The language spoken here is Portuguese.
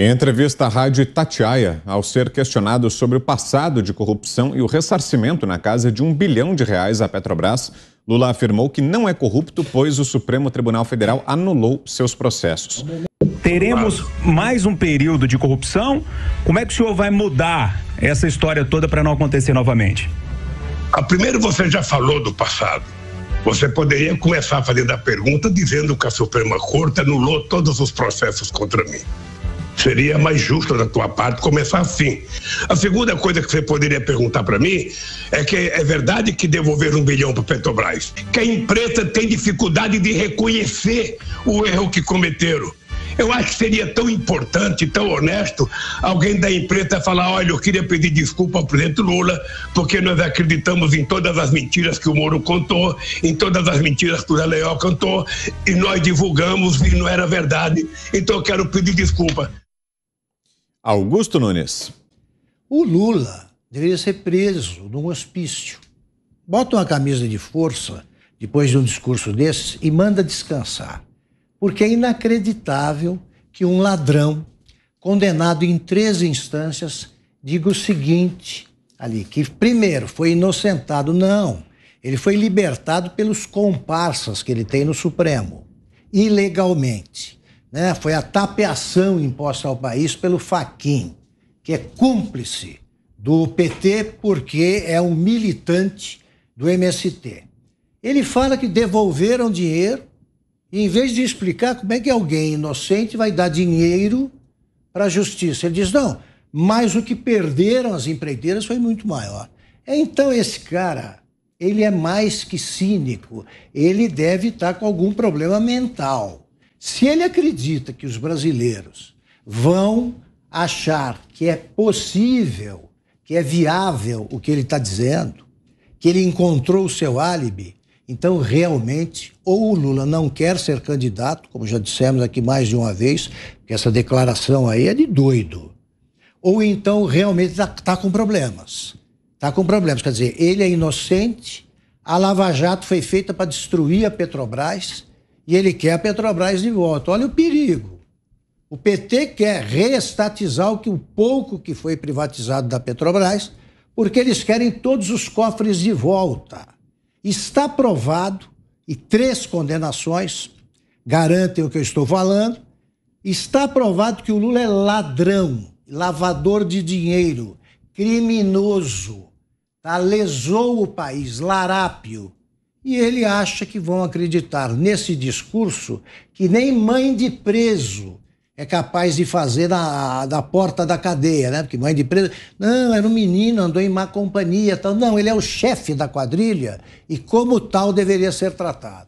Em entrevista à Rádio Itatiaia, ao ser questionado sobre o passado de corrupção e o ressarcimento na casa de um bilhão de reais à Petrobras, Lula afirmou que não é corrupto, pois o Supremo Tribunal Federal anulou seus processos. Teremos mais um período de corrupção? Como é que o senhor vai mudar essa história toda para não acontecer novamente? Ah, primeiro, você já falou do passado. Você poderia começar fazendo a pergunta dizendo que a Suprema Corte anulou todos os processos contra mim. Seria mais justo da tua parte começar assim. A segunda coisa que você poderia perguntar para mim é que é verdade que devolver um bilhão para Petrobras, que a empresa tem dificuldade de reconhecer o erro que cometeram. Eu acho que seria tão importante, tão honesto, alguém da imprensa falar: olha, eu queria pedir desculpa ao presidente Lula, porque nós acreditamos em todas as mentiras que o Moro contou, em todas as mentiras que o Leal cantou, e nós divulgamos e não era verdade. Então eu quero pedir desculpa. Augusto Nunes. O Lula deveria ser preso num hospício. Bota uma camisa de força depois de um discurso desses e manda descansar. Porque é inacreditável que um ladrão condenado em três instâncias diga o seguinte ali, que primeiro foi inocentado, não. Ele foi libertado pelos comparsas que ele tem no Supremo, ilegalmente né, foi a tapeação imposta ao país pelo Faquin, que é cúmplice do PT porque é um militante do MST. Ele fala que devolveram dinheiro e, em vez de explicar como é que alguém inocente vai dar dinheiro para a justiça, ele diz: não, mas o que perderam as empreiteiras foi muito maior. Então, esse cara, ele é mais que cínico, ele deve estar tá com algum problema mental. Se ele acredita que os brasileiros vão achar que é possível, que é viável o que ele está dizendo, que ele encontrou o seu álibi, então realmente ou o Lula não quer ser candidato, como já dissemos aqui mais de uma vez, porque essa declaração aí é de doido, ou então realmente está tá com problemas. Está com problemas. Quer dizer, ele é inocente, a Lava Jato foi feita para destruir a Petrobras e ele quer a Petrobras de volta. Olha o perigo. O PT quer reestatizar o que o pouco que foi privatizado da Petrobras, porque eles querem todos os cofres de volta. Está provado e três condenações garantem o que eu estou falando. Está provado que o Lula é ladrão, lavador de dinheiro, criminoso, tá? lesou o país, larápio, e ele acha que vão acreditar nesse discurso que nem mãe de preso é capaz de fazer na, da porta da cadeia, né? Porque mãe de preso. Não, era um menino, andou em má companhia. Tal. Não, ele é o chefe da quadrilha e, como tal, deveria ser tratado.